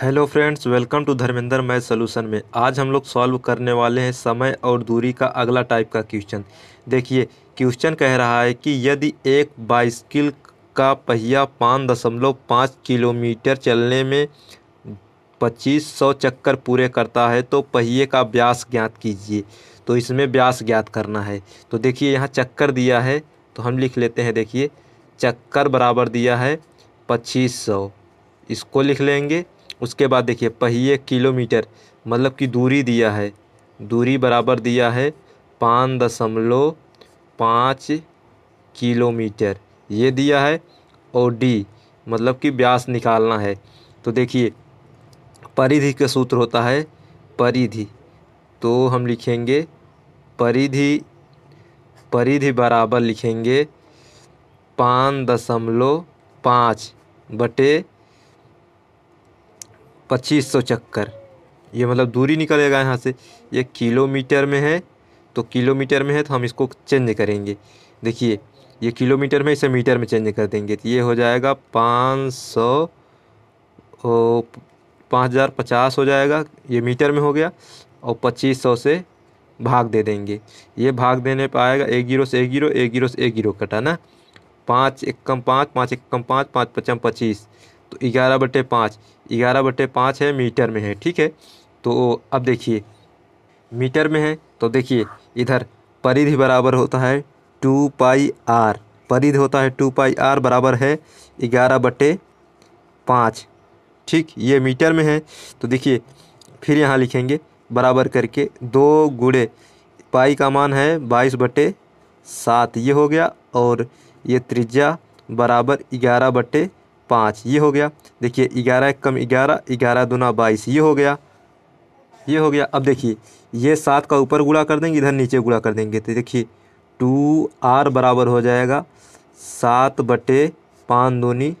hello friends welcome to Dharmendra math solution में आज हम लोग सॉल्व करने वाले हैं समय और दूरी का अगला टाइप का क्वेश्चन देखिए क्वेश्चन कह रहा है कि यदि एक बाइसिकल का पहिया पाँच दशमलव पाँच किलोमीटर चलने में पच्चीस सौ चक्कर पूरे करता है तो पहिए का व्यास ज्ञात कीजिए तो इसमें व्यास ज्ञात करना है तो देखिए यहाँ चक्कर दिया है तो हम लिख लेते हैं देखिए चक्कर बराबर दिया है पच्चीस सौ इसको लिख लेंगे उसके बाद देखिए पहिए किलोमीटर मतलब कि दूरी दिया है दूरी बराबर दिया है पाँच दशमलव पाँच किलोमीटर ये दिया है और डी मतलब कि ब्यास निकालना है तो देखिए परिधि का सूत्र होता है परिधि तो हम लिखेंगे परिधि परिधि बराबर लिखेंगे पाँच दशमलव पाँच बटे पच्चीस सौ चक्कर ये मतलब दूरी निकलेगा यहाँ से ये किलोमीटर में है तो किलोमीटर में है तो हम इसको चेंज करेंगे देखिए ये किलोमीटर में इसे मीटर में चेंज कर देंगे तो ये हो जाएगा पाँच सौ पाँच हज़ार पचास हो जाएगा ये मीटर में हो गया और पच्चीस सौ से भाग दे देंगे ये भाग देने पर आएगा एक जीरो से एक जीरो एक जीरो से एक जीरो कटाना पाँच एक कम पाँच पाँच एक कम पाँच पाँच पचम पच्चीस तो ग्यारह बटे पाँच ग्यारह बटे पाँच है मीटर में है ठीक है तो अब देखिए मीटर में है तो देखिए इधर परिधि बराबर होता है टू पाई आर परिधि होता है टू पाई आर बराबर है ग्यारह बटे पाँच ठीक ये मीटर में है तो देखिए फिर यहाँ लिखेंगे बराबर करके दो गुड़े पाई का मान है बाईस बटे सात ये हो गया और ये त्रिज्या बराबर ग्यारह बटे पाँच ये हो गया देखिए ग्यारह कम ग्यारह ग्यारह दूना बाईस ये हो गया ये हो गया अब देखिए ये सात का ऊपर गुड़ा कर देंगे इधर नीचे गुड़ा कर देंगे तो देखिए टू आर बराबर हो जाएगा सात बटे पाँच दूनी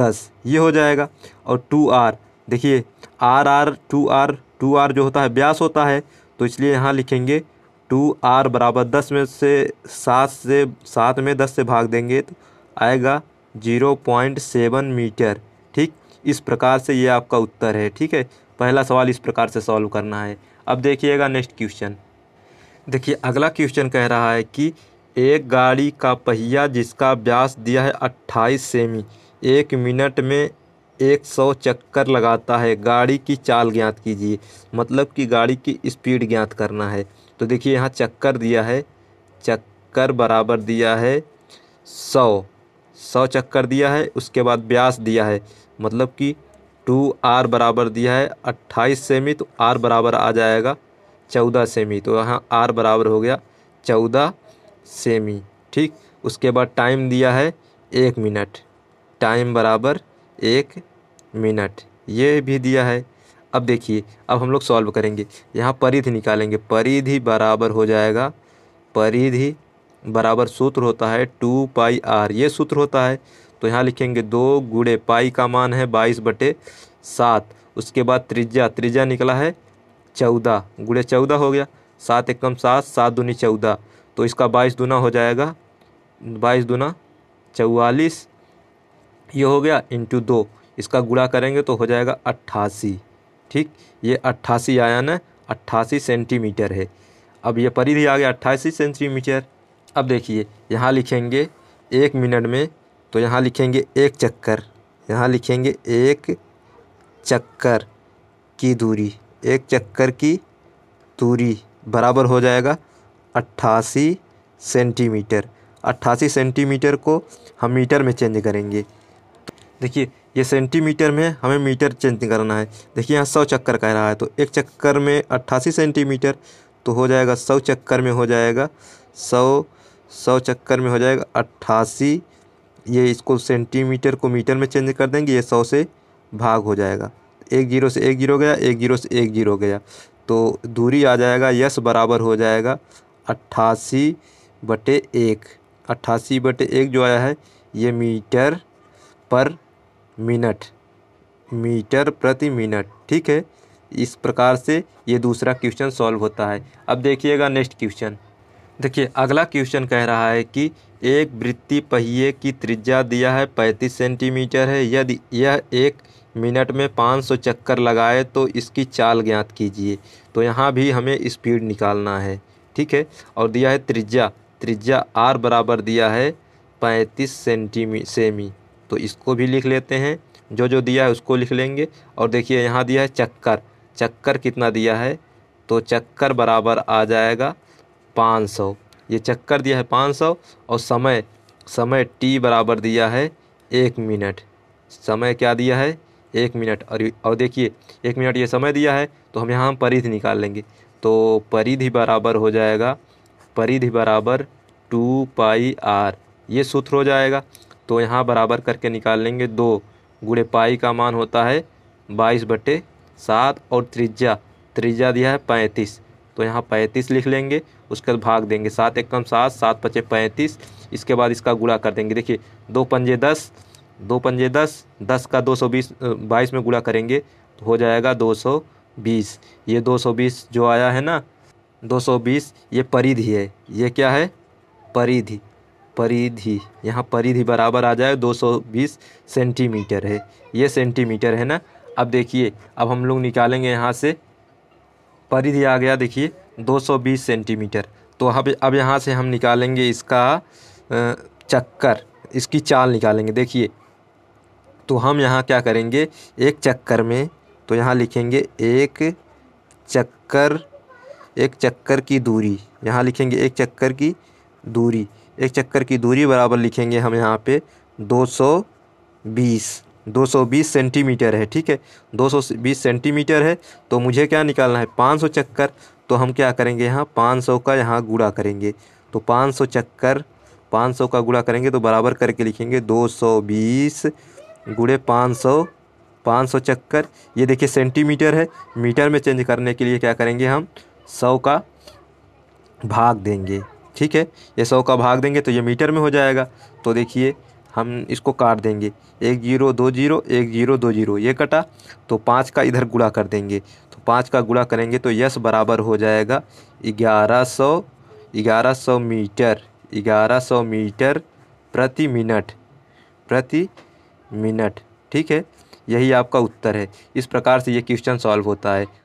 दस ये हो जाएगा और टू आर देखिए R R two R two R जो होता है ब्यास होता है तो इसलिए यहाँ लिखेंगे टू आर बराबर दस में से सात से सात में दस से भाग देंगे तो आएगा जीरो पॉइंट सेवन मीटर ठीक इस प्रकार से ये आपका उत्तर है ठीक है पहला सवाल इस प्रकार से सॉल्व करना है अब देखिएगा नेक्स्ट क्वेश्चन देखिए अगला क्वेश्चन कह रहा है कि एक गाड़ी का पहिया जिसका व्यास दिया है अट्ठाईस सेमी एक मिनट में एक सौ चक्कर लगाता है गाड़ी की चाल ज्ञात कीजिए मतलब कि गाड़ी की स्पीड ज्ञात करना है तो देखिए यहाँ चक्कर दिया है चक्कर बराबर दिया है सौ सौ चक्कर दिया है उसके बाद ब्यास दिया है मतलब कि टू आर बराबर दिया है अट्ठाईस सेमी तो आर बराबर आ जाएगा चौदह सेमी तो यहाँ आर बराबर हो गया चौदह सेमी ठीक उसके बाद टाइम दिया है एक मिनट टाइम बराबर एक मिनट ये भी दिया है अब देखिए अब हम लोग सॉल्व करेंगे यहाँ परिधि निकालेंगे परिधि बराबर हो जाएगा परिधि बराबर सूत्र होता है टू पाई आर ये सूत्र होता है तो यहाँ लिखेंगे दो गुड़े पाई का मान है बाईस बटे सात उसके बाद त्रिज्या त्रिज्या निकला है चौदह गुड़े चौदह हो गया सात एकम सात सात दूनी चौदह तो इसका बाईस दूना हो जाएगा बाईस दूना चौवालीस ये हो गया इंटू दो इसका गुड़ा करेंगे तो हो जाएगा अट्ठासी ठीक ये अट्ठासी आया ना अट्ठासी सेंटीमीटर है अब ये परिधि आ गया अट्ठासी सेंटीमीटर अब देखिए यहाँ लिखेंगे एक मिनट में तो यहाँ लिखेंगे एक चक्कर यहाँ लिखेंगे एक चक्कर की दूरी एक चक्कर की दूरी बराबर हो जाएगा अट्ठासी सेंटीमीटर अट्ठासी सेंटीमीटर को हम मीटर में चेंज करेंगे देखिए ये सेंटीमीटर में हमें मीटर चेंज करना है देखिए यहाँ सौ चक्कर कह रहा है तो एक चक्कर में अट्ठासी सेंटीमीटर तो हो जाएगा सौ चक्कर में हो जाएगा सौ सौ चक्कर में हो जाएगा अट्ठासी ये इसको सेंटीमीटर को मीटर में चेंज कर देंगे ये सौ से भाग हो जाएगा एक जीरो से एक जीरो गया एक जीरो से एक जीरो गया तो दूरी आ जाएगा यस बराबर हो जाएगा अट्ठासी बटे एक अट्ठासी बटे एक जो आया है ये मीटर पर मिनट मीटर प्रति मिनट ठीक है इस प्रकार से ये दूसरा क्वेश्चन सॉल्व होता है अब देखिएगा नेक्स्ट क्वेश्चन देखिए अगला क्वेश्चन कह रहा है कि एक वृत्ति पहिए की त्रिज्या दिया है पैंतीस सेंटीमीटर है यदि यह एक मिनट में पाँच सौ चक्कर लगाए तो इसकी चाल ज्ञात कीजिए तो यहाँ भी हमें स्पीड निकालना है ठीक है और दिया है त्रिज्या त्रिज्या आर बराबर दिया है पैंतीस सेंटीमी सेमी तो इसको भी लिख लेते हैं जो जो दिया है उसको लिख लेंगे और देखिए यहाँ दिया है चक्कर चक्कर कितना दिया है तो चक्कर बराबर आ जाएगा पाँच सौ ये चक्कर दिया है पाँच सौ और समय समय टी बराबर दिया है एक मिनट समय क्या दिया है एक मिनट और और देखिए एक मिनट ये समय दिया है तो हम यहाँ परिधि निकाल लेंगे तो परिधि बराबर हो जाएगा परिधि बराबर टू पाई आर ये सूत्र हो जाएगा तो यहाँ बराबर करके निकाल लेंगे दो गुड़े पाई का मान होता है बाईस बटे सात और त्रिज्या त्रिज्या दिया है पैंतीस तो यहाँ पैंतीस लिख लेंगे उसका भाग देंगे सात एकम सात सात पचे पैंतीस इसके बाद इसका गुड़ा कर देंगे देखिए दो पंजे दस दो पंजे दस दस का दो सौ बीस बाईस में गुड़ा करेंगे तो हो जाएगा दो सौ बीस ये दो सौ बीस जो आया है ना दो सौ बीस ये परिधि है ये क्या है परिधि परिधि यहाँ परिधि बराबर आ जाए दो सौ बीस सेंटीमीटर है ये सेंटीमीटर है ना अब देखिए अब हम लोग निकालेंगे यहाँ से परिधि आ गया देखिए 220 सेंटीमीटर तो अब अब यहाँ से हम निकालेंगे इसका चक्कर इसकी चाल निकालेंगे देखिए तो हम यहाँ क्या करेंगे एक चक्कर में तो यहाँ लिखेंगे एक चक्कर एक चक्कर की दूरी यहाँ लिखेंगे एक चक्कर की दूरी एक चक्कर की दूरी बराबर लिखेंगे हम यहाँ पे 220 220 सेंटीमीटर है ठीक है 220 सेंटीमीटर है तो मुझे क्या निकालना है 500 चक्कर तो हम क्या करेंगे यहाँ पाँच सौ का यहाँ गुड़ा करेंगे तो पाँच सौ चक्कर पाँच सौ का गुड़ा करेंगे तो बराबर करके लिखेंगे दो सौ बीस गुड़े पाँच सौ पाँच सौ चक्कर ये देखिए सेंटीमीटर है मीटर में चेंज करने के लिए क्या करेंगे हम सौ का भाग देंगे ठीक है ये सौ का भाग देंगे तो ये मीटर में हो जाएगा तो देखिए हम इसको काट देंगे एक जीरो दो जीरो एक जीरो दो जीरो ये कटा तो पाँच का इधर गुड़ा कर देंगे पाँच का गुणा करेंगे तो यस बराबर हो जाएगा ग्यारह सौ ग्यारह सौ मीटर ग्यारह सौ मीटर प्रति मिनट प्रति मिनट ठीक है यही आपका उत्तर है इस प्रकार से ये क्वेश्चन सॉल्व होता है